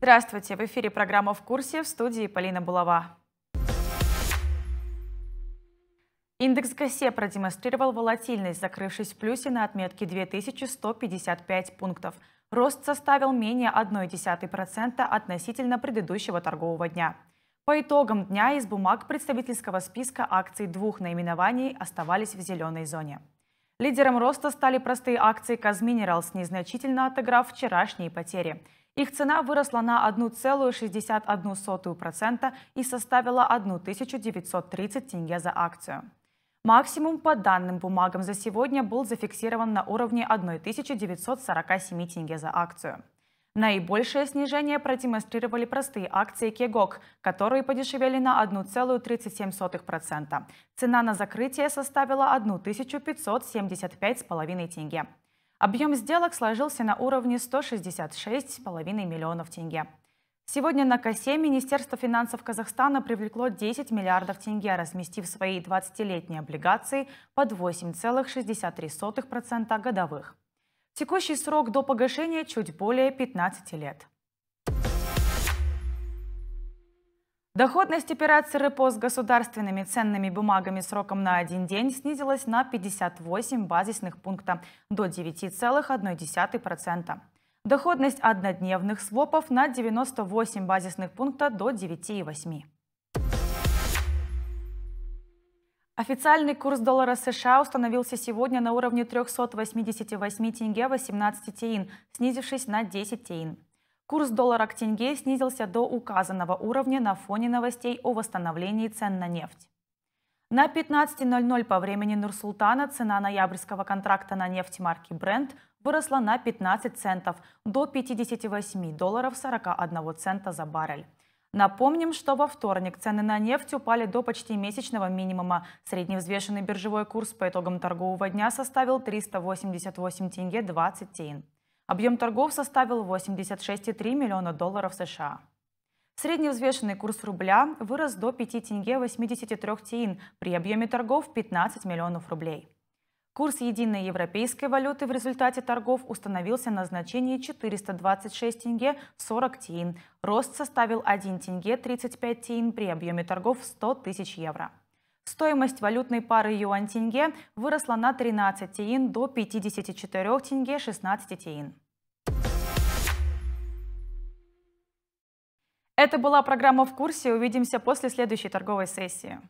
Здравствуйте! В эфире программа «В курсе» в студии Полина Булава. Индекс ГСЕ продемонстрировал волатильность, закрывшись в плюсе на отметке 2155 пунктов. Рост составил менее 0,1% относительно предыдущего торгового дня. По итогам дня из бумаг представительского списка акций двух наименований оставались в зеленой зоне. Лидером роста стали простые акции «Казминералс», незначительно отыграв вчерашние потери. Их цена выросла на 1,61% и составила 1930 тенге за акцию. Максимум по данным бумагам за сегодня был зафиксирован на уровне 1947 тенге за акцию. Наибольшее снижение продемонстрировали простые акции Кегок, которые подешевели на 1,37%. Цена на закрытие составила 1575,5 тенге. Объем сделок сложился на уровне 166,5 миллионов тенге. Сегодня на косе Министерство финансов Казахстана привлекло 10 миллиардов тенге, разместив свои 20-летние облигации под 8,63% годовых. Текущий срок до погашения чуть более 15 лет. Доходность операции РЭПО с государственными ценными бумагами сроком на один день снизилась на 58 базисных пункта до 9,1%. Доходность однодневных свопов на 98 базисных пункта до 9,8%. Официальный курс доллара США установился сегодня на уровне 388 тенге 18 тиин, снизившись на 10 тиин. Курс доллара к тенге снизился до указанного уровня на фоне новостей о восстановлении цен на нефть. На 15.00 по времени Нурсултана цена ноябрьского контракта на нефть марки Brent выросла на 15 центов до 58 долларов 41 цента за баррель. Напомним, что во вторник цены на нефть упали до почти месячного минимума. Средневзвешенный биржевой курс по итогам торгового дня составил 388 тенге 20 тен. Объем торгов составил 86,3 миллиона долларов США. Средневзвешенный курс рубля вырос до 5 тенге 83 тен при объеме торгов 15 миллионов рублей. Курс единой европейской валюты в результате торгов установился на значение 426 тенге 40 тиин. Рост составил 1 тенге 35 тиин при объеме торгов 100 тысяч евро. Стоимость валютной пары юань-тенге выросла на 13 тиин до 54 тенге 16 тиин. Это была программа «В курсе». Увидимся после следующей торговой сессии.